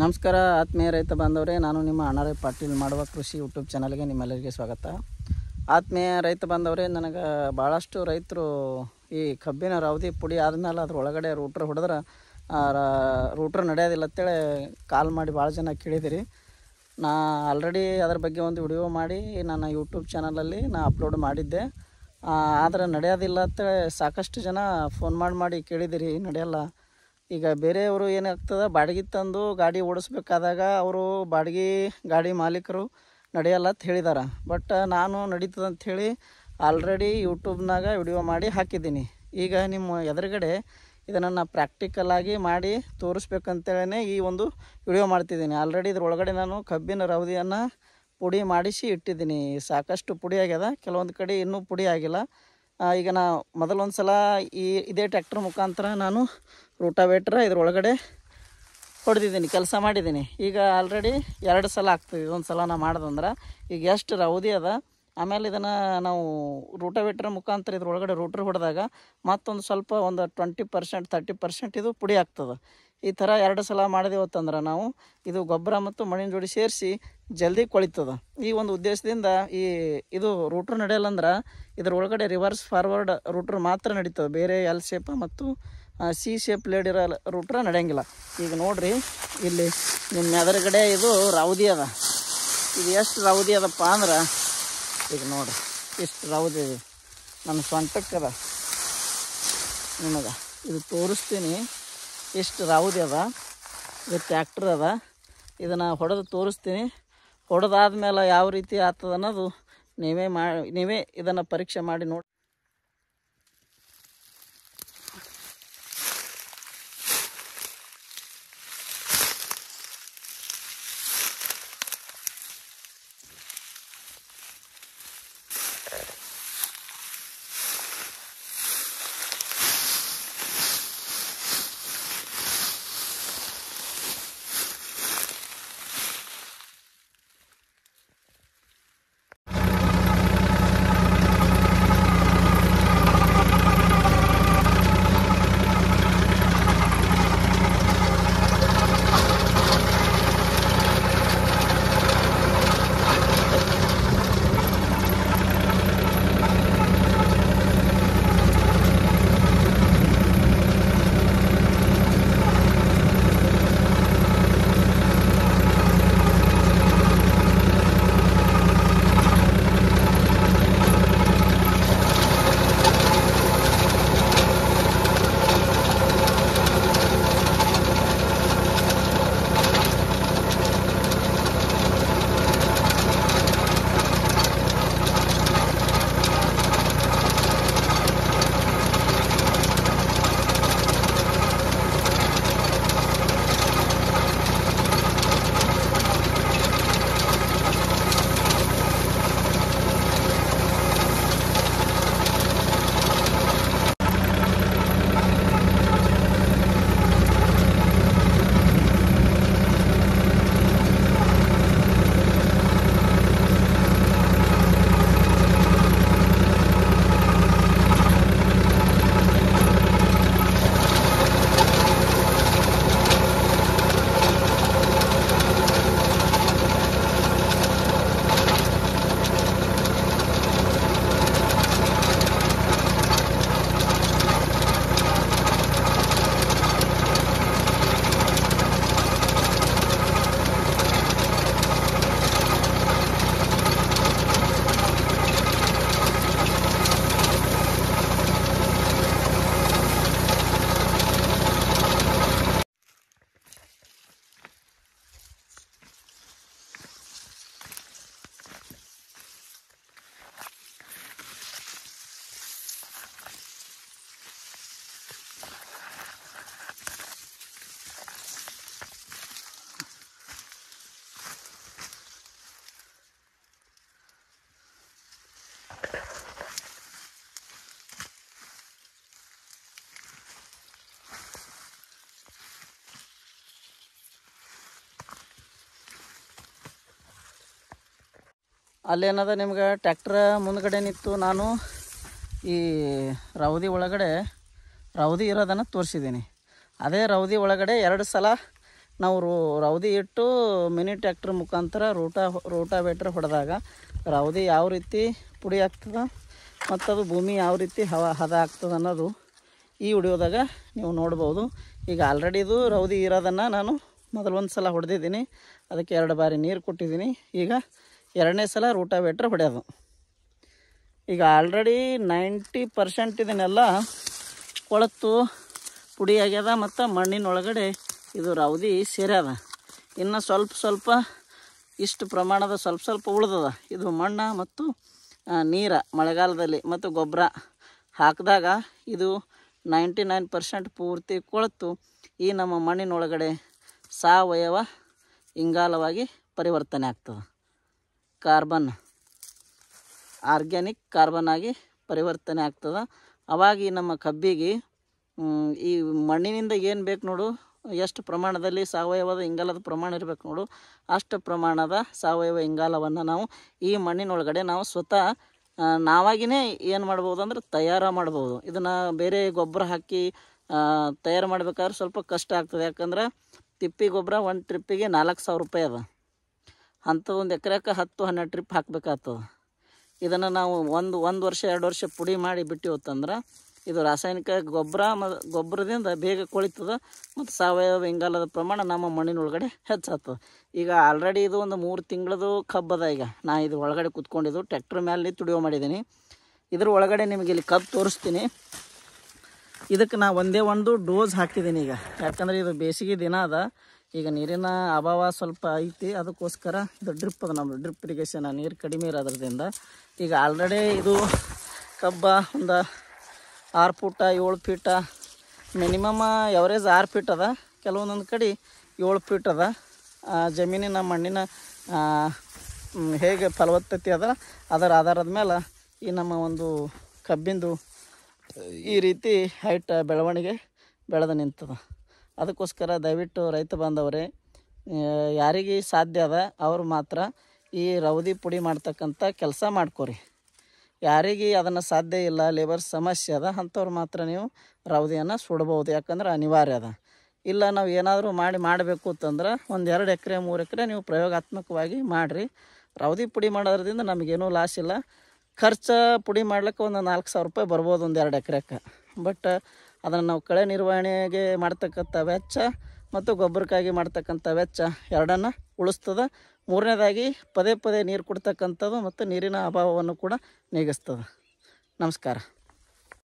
ನಮಸ್ಕಾರ ಆತ್ಮೀಯ ರೈತ ಬಾಂಧವರೇ ನಾನು ನಿಮ್ಮ ಅಣ್ಣಾರೇ ಪಾಟೀಲ್ ಮಾಡುವ ಕೃಷಿ ಯೂಟ್ಯೂಬ್ ಚಾನಲ್ಗೆ ನಿಮ್ಮೆಲ್ಲರಿಗೆ ಸ್ವಾಗತ ಆತ್ಮೀಯ ರೈತ ಬಾಂಧವರೇ ನನಗೆ ಭಾಳಷ್ಟು ರೈತರು ಈ ಕಬ್ಬಿನ ರವದಿ ಪುಡಿ ಆದಮೇಲೆ ಅದ್ರ ಒಳಗಡೆ ರೂಟ್ರ್ ಹೊಡೆದ್ರೆ ರೂಟ್ರ್ ನಡೆಯೋದಿಲ್ಲ ಅಂತೇಳಿ ಕಾಲ್ ಮಾಡಿ ಭಾಳ ಜನ ಕೇಳಿದಿರಿ ನಾ ಆಲ್ರೆಡಿ ಅದ್ರ ಬಗ್ಗೆ ಒಂದು ವಿಡಿಯೋ ಮಾಡಿ ನನ್ನ ಯೂಟ್ಯೂಬ್ ಚಾನಲಲ್ಲಿ ನಾನು ಅಪ್ಲೋಡ್ ಮಾಡಿದ್ದೆ ಆದರೆ ನಡೆಯೋದಿಲ್ಲ ಅಂತೇಳಿ ಸಾಕಷ್ಟು ಜನ ಫೋನ್ ಮಾಡಿ ಮಾಡಿ ಕೇಳಿದಿರಿ ನಡೆಯಲ್ಲ ಈಗ ಬೇರೆಯವರು ಏನಾಗ್ತದೆ ಬಾಡಿಗೆ ತಂದು ಗಾಡಿ ಓಡಿಸ್ಬೇಕಾದಾಗ ಅವರು ಬಾಡಿಗೆ ಗಾಡಿ ಮಾಲೀಕರು ನಡೆಯಲ್ಲ ಅಂತ ಹೇಳಿದಾರೆ ಬಟ್ ನಾನು ನಡೀತದೆ ಅಂಥೇಳಿ ಆಲ್ರೆಡಿ ಯೂಟ್ಯೂಬ್ನಾಗ ವಿಡಿಯೋ ಮಾಡಿ ಹಾಕಿದ್ದೀನಿ ಈಗ ನಿಮ್ಮ ಎದುರುಗಡೆ ಇದನ್ನು ಆಗಿ ಮಾಡಿ ತೋರಿಸ್ಬೇಕಂತೇಳೇ ಈ ಒಂದು ವಿಡಿಯೋ ಮಾಡ್ತಿದ್ದೀನಿ ಆಲ್ರೆಡಿ ಇದರೊಳಗಡೆ ನಾನು ಕಬ್ಬಿನ ರವದಿಯನ್ನು ಪುಡಿ ಮಾಡಿಸಿ ಇಟ್ಟಿದ್ದೀನಿ ಸಾಕಷ್ಟು ಪುಡಿ ಆಗ್ಯದ ಕೆಲವೊಂದು ಕಡೆ ಇನ್ನೂ ಪುಡಿ ಆಗಿಲ್ಲ ಈಗ ನಾ ಮೊದಲೊಂದು ಸಲ ಈ ಇದೇ ಟ್ಯಾಕ್ಟ್ರ್ ಮುಖಾಂತರ ನಾನು ರೂಟಾವೇಟ್ರ ಇದ್ರೊಳಗಡೆ ಹೊಡೆದಿದ್ದೀನಿ ಕೆಲಸ ಮಾಡಿದ್ದೀನಿ ಈಗ ಆಲ್ರೆಡಿ ಎರಡು ಸಲ ಆಗ್ತದೆ ಇದೊಂದು ಸಲ ನಾ ಮಾಡ್ದಂದ್ರೆ ಈಗ ಎಷ್ಟು ರೌದಿ ಅದ ಆಮೇಲೆ ಇದನ್ನು ನಾವು ರೂಟವೇಟ್ರ್ ಮುಖಾಂತರ ಇದ್ರೊಳಗಡೆ ರೂಟ್ರ್ ಹೊಡೆದಾಗ ಮತ್ತೊಂದು ಸ್ವಲ್ಪ ಒಂದು ಟ್ವೆಂಟಿ ಪರ್ಸೆಂಟ್ ತರ್ಟಿ ಪರ್ಸೆಂಟ್ ಇದು ಪುಡಿ ಆಗ್ತದೆ ಈ ಥರ ಎರಡು ಸಲ ಅಂತಂದ್ರೆ ನಾವು ಇದು ಗೊಬ್ಬರ ಮತ್ತು ಮಣ್ಣಿನ ಜೋಡಿ ಸೇರಿಸಿ ಜಲ್ದಿ ಕೊಳಿತದ ಈ ಒಂದು ಉದ್ದೇಶದಿಂದ ಈ ಇದು ರೂಟ್ರ್ ನಡೆಯಲ್ಲಂದ್ರೆ ಇದರ ಒಳಗಡೆ ರಿವರ್ಸ್ ಫಾರ್ವರ್ಡ್ ರೂಟ್ರ್ ಮಾತ್ರ ನಡೀತದೆ ಬೇರೆ ಎಲ್ ಶೇಪ ಮತ್ತು ಸಿ ಶೇಪ್ ಲೇಡ್ ಇರೋ ರೂಟ್ರ ನಡೆಯಂಗಿಲ್ಲ ಈಗ ನೋಡಿರಿ ಇಲ್ಲಿ ನಿಮ್ಮ ಎದುರುಗಡೆ ಇದು ರೌದಿ ಅದ ಇದು ಎಷ್ಟು ರೌದಿ ಅದಪ್ಪ ಅಂದ್ರೆ ಈಗ ನೋಡಿ ಇಷ್ಟು ರೌದು ನನ್ನ ಸ್ವಂಟಕ್ಕದ ನಿಮಗೆ ಇದು ತೋರಿಸ್ತೀನಿ ಇಷ್ಟು ರೌದಿ ಅದ ಇದು ಟ್ಯಾಕ್ಟ್ರ್ ಅದ ಇದನ್ನು ಹೊಡೆದು ತೋರಿಸ್ತೀನಿ ಹೊಡೆದಾದ ಮೇಲೆ ಯಾವ ರೀತಿ ಆಗ್ತದೆ ಅನ್ನೋದು ನೀವೇ ಮಾ ನೀವೇ ಇದನ್ನು ಪರೀಕ್ಷೆ ಮಾಡಿ ನೋಡಿ ಅಲ್ಲೇನದ ನಿಮ್ಗೆ ಟ್ಯಾಕ್ಟ್ರ ಮುಂದ್ಗಡೆ ನಿಂತು ನಾನು ಈ ರೌದಿ ಒಳಗಡೆ ರೌದಿ ಇರೋದನ್ನು ತೋರಿಸಿದ್ದೀನಿ ಅದೇ ರೌದಿ ಒಳಗಡೆ ಎರಡು ಸಲ ನಾವು ರೋ ರೌದಿ ಇಟ್ಟು ಮಿನಿ ಟ್ಯಾಕ್ಟ್ರ್ ಮುಖಾಂತರ ರೂಟ ರೂಟಾವೇಟ್ರ್ ಹೊಡೆದಾಗ ರೌದಿ ಯಾವ ರೀತಿ ಪುಡಿ ಆಗ್ತದೆ ಮತ್ತು ಅದು ಭೂಮಿ ಯಾವ ರೀತಿ ಹವ ಹದ ಆಗ್ತದೆ ಅನ್ನೋದು ಈ ವಿಡಿಯೋದಾಗ ನೀವು ನೋಡ್ಬೋದು ಈಗ ಆಲ್ರೆಡಿ ಇದು ರೌದಿ ಇರೋದನ್ನು ನಾನು ಮೊದಲೊಂದು ಸಲ ಹೊಡೆದಿದ್ದೀನಿ ಅದಕ್ಕೆ ಎರಡು ಬಾರಿ ನೀರು ಕೊಟ್ಟಿದ್ದೀನಿ ಈಗ ಎರಡನೇ ಸಲ ರೂಟಾವೇಟ್ರ್ ಹೊಡೆಯೋದು ಈಗ ಆಲ್ರೆಡಿ ನೈಂಟಿ ಪರ್ಸೆಂಟ್ ಇದನ್ನೆಲ್ಲ ಕೊಳತು ಪುಡಿ ಆಗ್ಯದ ಮತ್ತು ಮಣ್ಣಿನೊಳಗಡೆ ಇದು ರೌದಿ ಸೇರ್ಯದ ಇನ್ನು ಸ್ವಲ್ಪ ಸ್ವಲ್ಪ ಇಷ್ಟು ಪ್ರಮಾಣದ ಸ್ವಲ್ಪ ಸ್ವಲ್ಪ ಉಳ್ದದ ಇದು ಮಣ್ಣು ಮತ್ತು ನೀರ ಮಳೆಗಾಲದಲ್ಲಿ ಮತ್ತು ಗೊಬ್ಬರ ಹಾಕಿದಾಗ ಇದು ನೈಂಟಿ ನೈನ್ ಪರ್ಸೆಂಟ್ ಪೂರ್ತಿ ಕೊಳೆತು ಈ ನಮ್ಮ ಮಣ್ಣಿನೊಳಗಡೆ ಸಾವಯವ ಇಂಗಾಲವಾಗಿ ಪರಿವರ್ತನೆ ಆಗ್ತದೆ ಕಾರ್ಬನ್ ಆರ್ಗ್ಯಾನಿಕ್ ಕಾರ್ಬನ್ ಆಗಿ ಪರಿವರ್ತನೆ ಆಗ್ತದೆ ಅವಾಗಿ ನಮ್ಮ ಕಬ್ಬಿಗೆ ಈ ಮಣ್ಣಿನಿಂದ ಏನು ಬೇಕು ನೋಡು ಎಷ್ಟು ಪ್ರಮಾಣದಲ್ಲಿ ಸಾವಯವದ ಇಂಗಾಲದ ಪ್ರಮಾಣ ಇರಬೇಕು ನೋಡು ಅಷ್ಟು ಪ್ರಮಾಣದ ಸಾವಯವ ಇಂಗಾಲವನ್ನು ನಾವು ಈ ಮಣ್ಣಿನೊಳಗಡೆ ನಾವು ಸ್ವತಃ ನಾವಾಗಿನೇ ಏನು ಮಾಡ್ಬೋದು ಅಂದ್ರೆ ತಯಾರು ಮಾಡ್ಬೋದು ಇದನ್ನು ಬೇರೆ ಗೊಬ್ಬರ ಹಾಕಿ ತಯಾರು ಮಾಡಬೇಕಾದ್ರೆ ಸ್ವಲ್ಪ ಕಷ್ಟ ಆಗ್ತದೆ ಯಾಕಂದ್ರೆ ತಿಪ್ಪಿ ಗೊಬ್ಬರ ಒಂದು ಟ್ರಿಪ್ಪಿಗೆ ನಾಲ್ಕು ಸಾವಿರ ರೂಪಾಯಿ ಅದ ಅಂಥ ಒಂದು ಎಕರೆಕ ಹತ್ತು ಹನ್ನೆರಡು ಟ್ರಿಪ್ ಹಾಕಬೇಕಾಗ್ತದೆ ಇದನ್ನು ನಾವು ಒಂದು ಒಂದು ವರ್ಷ ಎರಡು ವರ್ಷ ಪುಡಿ ಮಾಡಿ ಬಿಟ್ಟಿವತ್ತಂದ್ರೆ ಇದು ರಾಸಾಯನಿಕ ಗೊಬ್ಬರ ಮ ಗೊಬ್ಬರದಿಂದ ಬೇಗ ಕೊಳಿತದೆ ಮತ್ತು ಸಾವಯವ ಇಂಗಾಲದ ಪ್ರಮಾಣ ನಮ್ಮ ಮಣ್ಣಿನೊಳಗಡೆ ಹೆಚ್ಚಾಗ್ತದೆ ಈಗ ಆಲ್ರೆಡಿ ಇದು ಒಂದು ಮೂರು ತಿಂಗಳದು ಕಬ್ಬದ ಈಗ ನಾ ಇದು ಒಳಗಡೆ ಕುತ್ಕೊಂಡಿದ್ದು ಟ್ಯಾಕ್ಟ್ರ್ ಮೇಲೆ ತುಡಿಯೋ ಮಾಡಿದ್ದೀನಿ ಇದ್ರ ಒಳಗಡೆ ನಿಮಗೆ ಇಲ್ಲಿ ಕಬ್ಬು ತೋರಿಸ್ತೀನಿ ಇದಕ್ಕೆ ನಾ ಒಂದೇ ಒಂದು ಡೋಸ್ ಹಾಕಿದ್ದೀನಿ ಈಗ ಯಾಕಂದರೆ ಇದು ಬೇಸಿಗೆ ದಿನ ಅದ ಈಗ ನೀರಿನ ಅಭಾವ ಸ್ವಲ್ಪ ಐತಿ ಅದಕ್ಕೋಸ್ಕರ ಇದು ಡ್ರಿಪ್ ಅದು ನಮ್ಮದು ಡ್ರಿಪ್ ಇರಿಗೇಷನ್ ನೀರು ಕಡಿಮೆ ಇರೋದ್ರಿಂದ ಈಗ ಆಲ್ರೆಡಿ ಇದು ಕಬ್ಬ ಒಂದು ಆರು ಫೂಟ ಏಳು ಫೀಟ ಮಿನಿಮಮ್ ಎವರೇಜ್ ಆರು ಫೀಟ್ ಅದ ಕೆಲವೊಂದೊಂದು ಕಡೆ ಏಳು ಫೀಟ್ ಅದ ಜಮೀನಿನ ಮಣ್ಣಿನ ಹೇಗೆ ಫಲವತ್ತತೆ ಅದ ಅದರ ಆಧಾರದ ಮೇಲೆ ಈ ನಮ್ಮ ಒಂದು ಕಬ್ಬಿಂದು ಈ ರೀತಿ ಹೈಟ್ ಬೆಳವಣಿಗೆ ಬೆಳೆದು ನಿಂತದ ಅದಕ್ಕೋಸ್ಕರ ದಯವಿಟ್ಟು ರೈತ ಬಾಂಧವರೇ ಯಾರಿಗೆ ಸಾಧ್ಯ ಅದ ಅವರು ಮಾತ್ರ ಈ ರೌದಿ ಪುಡಿ ಮಾಡ್ತಕ್ಕಂಥ ಕೆಲಸ ಮಾಡ್ಕೋರಿ ಯಾರಿಗೆ ಅದನ್ನು ಸಾಧ್ಯ ಇಲ್ಲ ಲೇಬರ್ ಸಮಸ್ಯೆ ಅದ ಅಂಥವ್ರು ಮಾತ್ರ ನೀವು ರೌದಿಯನ್ನು ಸುಡ್ಬೋದು ಯಾಕಂದ್ರೆ ಅನಿವಾರ್ಯ ಅದ ಇಲ್ಲ ನಾವು ಏನಾದರೂ ಮಾಡಿ ಮಾಡಬೇಕು ಅಂತಂದ್ರೆ ಒಂದು ಎರಡು ಎಕರೆ ಮೂರು ಎಕರೆ ನೀವು ಪ್ರಯೋಗಾತ್ಮಕವಾಗಿ ಮಾಡಿರಿ ರೌದಿ ಪುಡಿ ಮಾಡೋದ್ರಿಂದ ನಮಗೇನೂ ಲಾಸ್ ಇಲ್ಲ ಖರ್ಚು ಪುಡಿ ಮಾಡ್ಲಿಕ್ಕೆ ಒಂದು ನಾಲ್ಕು ಸಾವಿರ ರೂಪಾಯಿ ಬರ್ಬೋದು ಒಂದು ಎರಡು ಎಕರೆಕ್ಕೆ ಬಟ್ ಅದನ್ನು ನಾವು ಕಳೆ ನಿರ್ವಹಣೆಗೆ ಮಾಡ್ತಕ್ಕಂಥ ವೆಚ್ಚ ಮತ್ತು ಗೊಬ್ಬರಕ್ಕಾಗಿ ಮಾಡ್ತಕ್ಕಂಥ ವೆಚ್ಚ ಎರಡನ್ನು ಉಳಿಸ್ತದೆ ಮೂರನೇದಾಗಿ ಪದೇ ಪದೇ ನೀರು ಕೊಡ್ತಕ್ಕಂಥದ್ದು ಮತ್ತು ನೀರಿನ ಅಭಾವವನ್ನು ಕೂಡ ನೀಗಿಸ್ತದೆ ನಮಸ್ಕಾರ